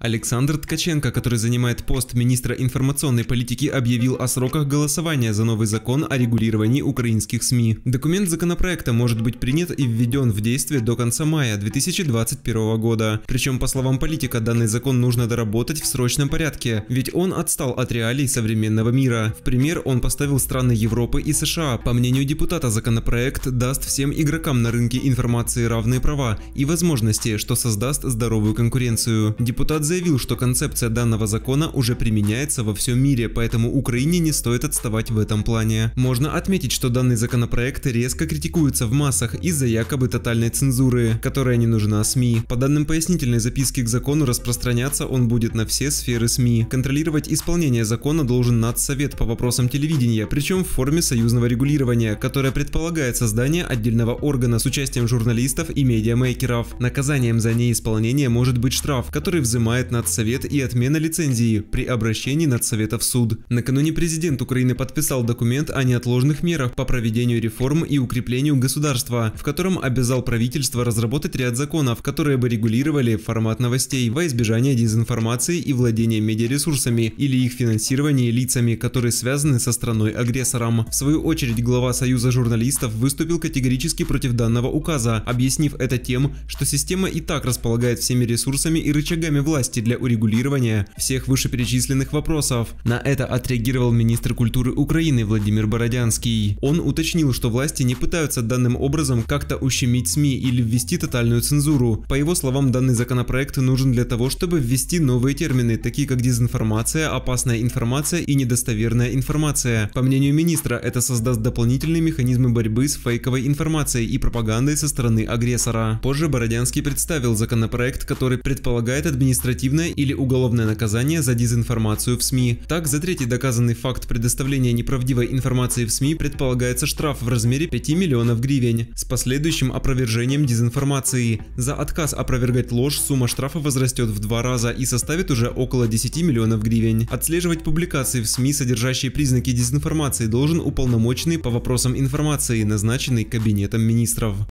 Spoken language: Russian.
Александр Ткаченко, который занимает пост министра информационной политики, объявил о сроках голосования за новый закон о регулировании украинских СМИ. Документ законопроекта может быть принят и введен в действие до конца мая 2021 года. Причем, по словам политика, данный закон нужно доработать в срочном порядке, ведь он отстал от реалий современного мира. В пример он поставил страны Европы и США. По мнению депутата, законопроект даст всем игрокам на рынке информации равные права и возможности, что создаст здоровую конкуренцию. Депутат заявил, что концепция данного закона уже применяется во всем мире, поэтому Украине не стоит отставать в этом плане. Можно отметить, что данный законопроект резко критикуется в массах из-за якобы тотальной цензуры, которая не нужна СМИ. По данным пояснительной записки к закону, распространяться он будет на все сферы СМИ. Контролировать исполнение закона должен Надсовет по вопросам телевидения, причем в форме союзного регулирования, которое предполагает создание отдельного органа с участием журналистов и медиамейкеров. Наказанием за неисполнение может быть штраф, который взимает призывает Нацсовет и отмена лицензии при обращении надсовета в суд. Накануне президент Украины подписал документ о неотложных мерах по проведению реформ и укреплению государства, в котором обязал правительство разработать ряд законов, которые бы регулировали формат новостей во избежание дезинформации и владения медиаресурсами или их финансирование лицами, которые связаны со страной-агрессором. В свою очередь глава Союза журналистов выступил категорически против данного указа, объяснив это тем, что система и так располагает всеми ресурсами и рычагами власти, власти для урегулирования всех вышеперечисленных вопросов. На это отреагировал министр культуры Украины Владимир Бородянский. Он уточнил, что власти не пытаются данным образом как-то ущемить СМИ или ввести тотальную цензуру. По его словам, данный законопроект нужен для того, чтобы ввести новые термины, такие как дезинформация, опасная информация и недостоверная информация. По мнению министра, это создаст дополнительные механизмы борьбы с фейковой информацией и пропагандой со стороны агрессора. Позже Бородянский представил законопроект, который предполагает административную административное или уголовное наказание за дезинформацию в СМИ. Так, за третий доказанный факт предоставления неправдивой информации в СМИ предполагается штраф в размере 5 миллионов гривен с последующим опровержением дезинформации. За отказ опровергать ложь сумма штрафа возрастет в два раза и составит уже около 10 миллионов гривен. Отслеживать публикации в СМИ, содержащие признаки дезинформации, должен уполномоченный по вопросам информации, назначенный Кабинетом министров.